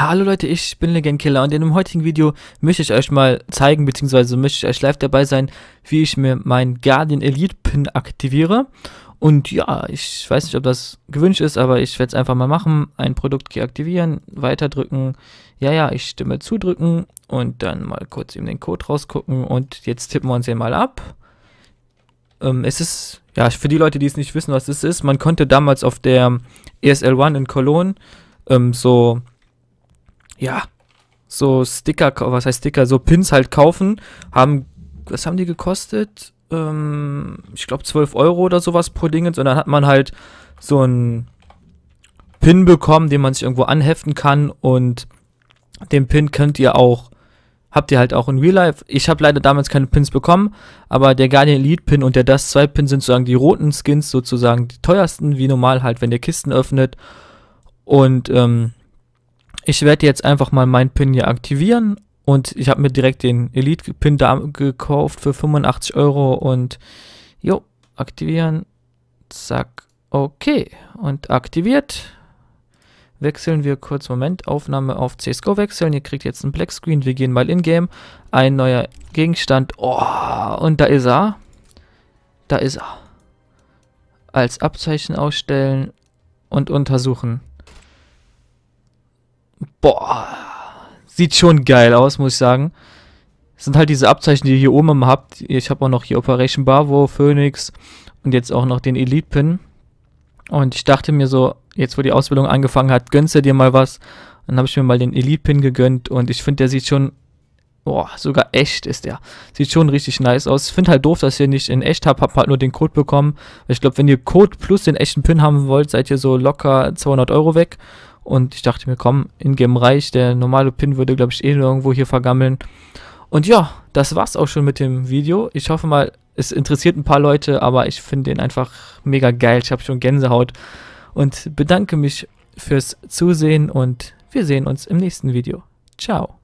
Hallo Leute, ich bin Legendkiller und in dem heutigen Video möchte ich euch mal zeigen, beziehungsweise möchte ich euch live dabei sein, wie ich mir meinen Guardian Elite Pin aktiviere. Und ja, ich weiß nicht, ob das gewünscht ist, aber ich werde es einfach mal machen. Ein Produkt aktivieren, drücken. ja, ja, ich stimme zudrücken und dann mal kurz eben den Code rausgucken und jetzt tippen wir uns hier mal ab. Ähm, es ist, ja, für die Leute, die es nicht wissen, was es ist, man konnte damals auf der ESL One in Cologne ähm, so ja, so Sticker, was heißt Sticker, so Pins halt kaufen. Haben, was haben die gekostet? Ähm, ich glaube 12 Euro oder sowas pro Dingens. Und dann hat man halt so einen Pin bekommen, den man sich irgendwo anheften kann. Und den Pin könnt ihr auch, habt ihr halt auch in Real Life. Ich habe leider damals keine Pins bekommen, aber der Guardian Elite Pin und der Das 2 Pin sind sozusagen die roten Skins, sozusagen die teuersten, wie normal halt, wenn ihr Kisten öffnet. Und, ähm, ich werde jetzt einfach mal meinen Pin hier aktivieren und ich habe mir direkt den Elite-Pin da gekauft für 85 Euro und jo, aktivieren, zack, okay und aktiviert. Wechseln wir kurz, Moment, Aufnahme auf CSGO wechseln, ihr kriegt jetzt einen Black Screen, wir gehen mal in-game, ein neuer Gegenstand, oh, und da ist er, da ist er. Als Abzeichen ausstellen und untersuchen. Boah. Sieht schon geil aus, muss ich sagen. Das sind halt diese Abzeichen, die ihr hier oben immer habt. Ich habe auch noch hier Operation Barvo, Phoenix und jetzt auch noch den Elite Pin. Und ich dachte mir so, jetzt wo die Ausbildung angefangen hat, gönnst du dir mal was. Dann habe ich mir mal den Elite Pin gegönnt und ich finde, der sieht schon Boah, sogar echt ist der. Sieht schon richtig nice aus. Ich finde halt doof, dass ihr nicht in echt habt. habt halt nur den Code bekommen. Ich glaube, wenn ihr Code plus den echten Pin haben wollt, seid ihr so locker 200 Euro weg. Und ich dachte mir, komm, in Game Reich, der normale Pin würde, glaube ich, eh irgendwo hier vergammeln. Und ja, das war's auch schon mit dem Video. Ich hoffe mal, es interessiert ein paar Leute, aber ich finde den einfach mega geil. Ich habe schon Gänsehaut und bedanke mich fürs Zusehen und wir sehen uns im nächsten Video. Ciao.